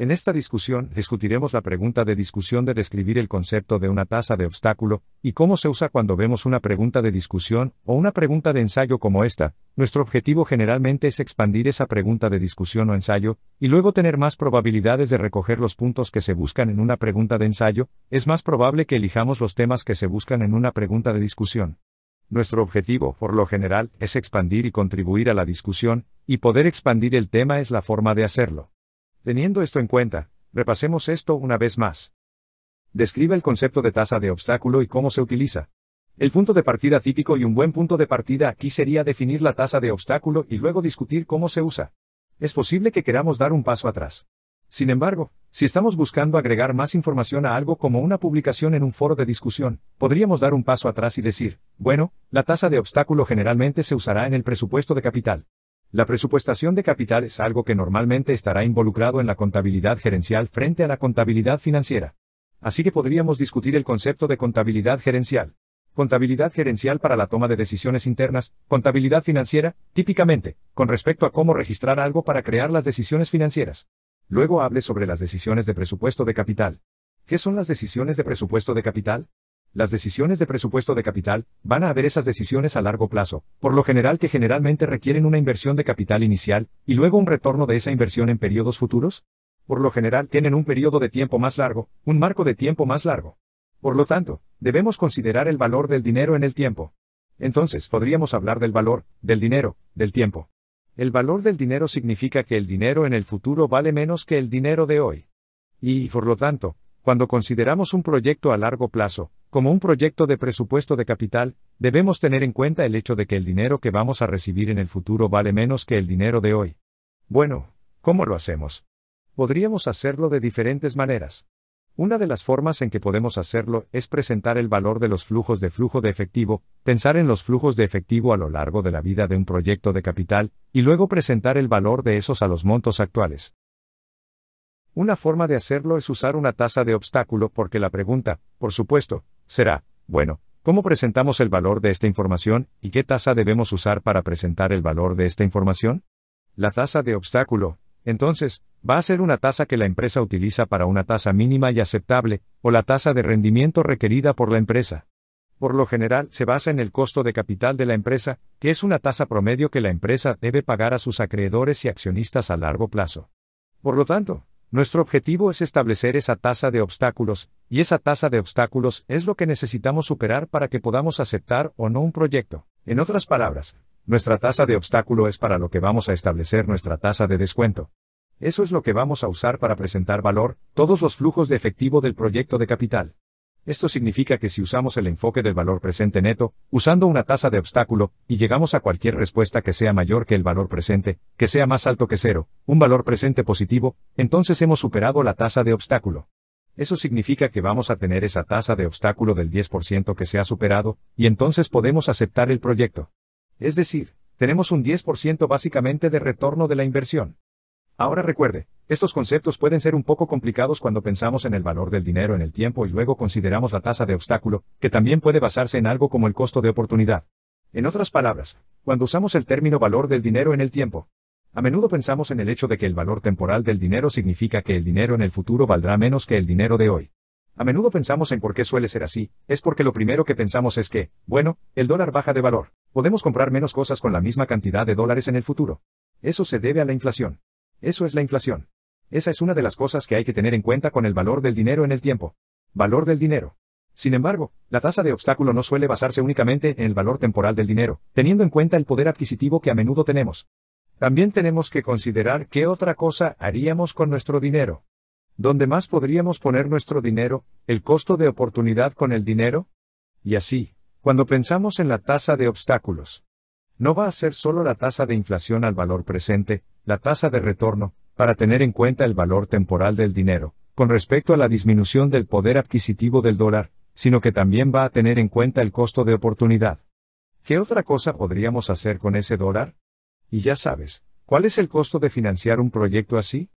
En esta discusión, discutiremos la pregunta de discusión de describir el concepto de una tasa de obstáculo, y cómo se usa cuando vemos una pregunta de discusión, o una pregunta de ensayo como esta. Nuestro objetivo generalmente es expandir esa pregunta de discusión o ensayo, y luego tener más probabilidades de recoger los puntos que se buscan en una pregunta de ensayo, es más probable que elijamos los temas que se buscan en una pregunta de discusión. Nuestro objetivo, por lo general, es expandir y contribuir a la discusión, y poder expandir el tema es la forma de hacerlo. Teniendo esto en cuenta, repasemos esto una vez más. Describe el concepto de tasa de obstáculo y cómo se utiliza. El punto de partida típico y un buen punto de partida aquí sería definir la tasa de obstáculo y luego discutir cómo se usa. Es posible que queramos dar un paso atrás. Sin embargo, si estamos buscando agregar más información a algo como una publicación en un foro de discusión, podríamos dar un paso atrás y decir, bueno, la tasa de obstáculo generalmente se usará en el presupuesto de capital. La presupuestación de capital es algo que normalmente estará involucrado en la contabilidad gerencial frente a la contabilidad financiera. Así que podríamos discutir el concepto de contabilidad gerencial. Contabilidad gerencial para la toma de decisiones internas, contabilidad financiera, típicamente, con respecto a cómo registrar algo para crear las decisiones financieras. Luego hable sobre las decisiones de presupuesto de capital. ¿Qué son las decisiones de presupuesto de capital? Las decisiones de presupuesto de capital, van a haber esas decisiones a largo plazo, por lo general que generalmente requieren una inversión de capital inicial, y luego un retorno de esa inversión en periodos futuros. Por lo general tienen un periodo de tiempo más largo, un marco de tiempo más largo. Por lo tanto, debemos considerar el valor del dinero en el tiempo. Entonces, podríamos hablar del valor, del dinero, del tiempo. El valor del dinero significa que el dinero en el futuro vale menos que el dinero de hoy. Y, por lo tanto, cuando consideramos un proyecto a largo plazo, como un proyecto de presupuesto de capital, debemos tener en cuenta el hecho de que el dinero que vamos a recibir en el futuro vale menos que el dinero de hoy. Bueno, ¿cómo lo hacemos? Podríamos hacerlo de diferentes maneras. Una de las formas en que podemos hacerlo es presentar el valor de los flujos de flujo de efectivo, pensar en los flujos de efectivo a lo largo de la vida de un proyecto de capital, y luego presentar el valor de esos a los montos actuales. Una forma de hacerlo es usar una tasa de obstáculo porque la pregunta, por supuesto, será, bueno, ¿cómo presentamos el valor de esta información y qué tasa debemos usar para presentar el valor de esta información? La tasa de obstáculo, entonces, va a ser una tasa que la empresa utiliza para una tasa mínima y aceptable, o la tasa de rendimiento requerida por la empresa. Por lo general, se basa en el costo de capital de la empresa, que es una tasa promedio que la empresa debe pagar a sus acreedores y accionistas a largo plazo. Por lo tanto, nuestro objetivo es establecer esa tasa de obstáculos, y esa tasa de obstáculos es lo que necesitamos superar para que podamos aceptar o no un proyecto. En otras palabras, nuestra tasa de obstáculo es para lo que vamos a establecer nuestra tasa de descuento. Eso es lo que vamos a usar para presentar valor, todos los flujos de efectivo del proyecto de capital. Esto significa que si usamos el enfoque del valor presente neto, usando una tasa de obstáculo, y llegamos a cualquier respuesta que sea mayor que el valor presente, que sea más alto que cero, un valor presente positivo, entonces hemos superado la tasa de obstáculo. Eso significa que vamos a tener esa tasa de obstáculo del 10% que se ha superado, y entonces podemos aceptar el proyecto. Es decir, tenemos un 10% básicamente de retorno de la inversión. Ahora recuerde, estos conceptos pueden ser un poco complicados cuando pensamos en el valor del dinero en el tiempo y luego consideramos la tasa de obstáculo, que también puede basarse en algo como el costo de oportunidad. En otras palabras, cuando usamos el término valor del dinero en el tiempo, a menudo pensamos en el hecho de que el valor temporal del dinero significa que el dinero en el futuro valdrá menos que el dinero de hoy. A menudo pensamos en por qué suele ser así, es porque lo primero que pensamos es que, bueno, el dólar baja de valor, podemos comprar menos cosas con la misma cantidad de dólares en el futuro. Eso se debe a la inflación. Eso es la inflación. Esa es una de las cosas que hay que tener en cuenta con el valor del dinero en el tiempo. Valor del dinero. Sin embargo, la tasa de obstáculo no suele basarse únicamente en el valor temporal del dinero, teniendo en cuenta el poder adquisitivo que a menudo tenemos. También tenemos que considerar qué otra cosa haríamos con nuestro dinero. ¿Dónde más podríamos poner nuestro dinero? ¿El costo de oportunidad con el dinero? Y así, cuando pensamos en la tasa de obstáculos, no va a ser solo la tasa de inflación al valor presente, la tasa de retorno, para tener en cuenta el valor temporal del dinero, con respecto a la disminución del poder adquisitivo del dólar, sino que también va a tener en cuenta el costo de oportunidad. ¿Qué otra cosa podríamos hacer con ese dólar? Y ya sabes, ¿cuál es el costo de financiar un proyecto así?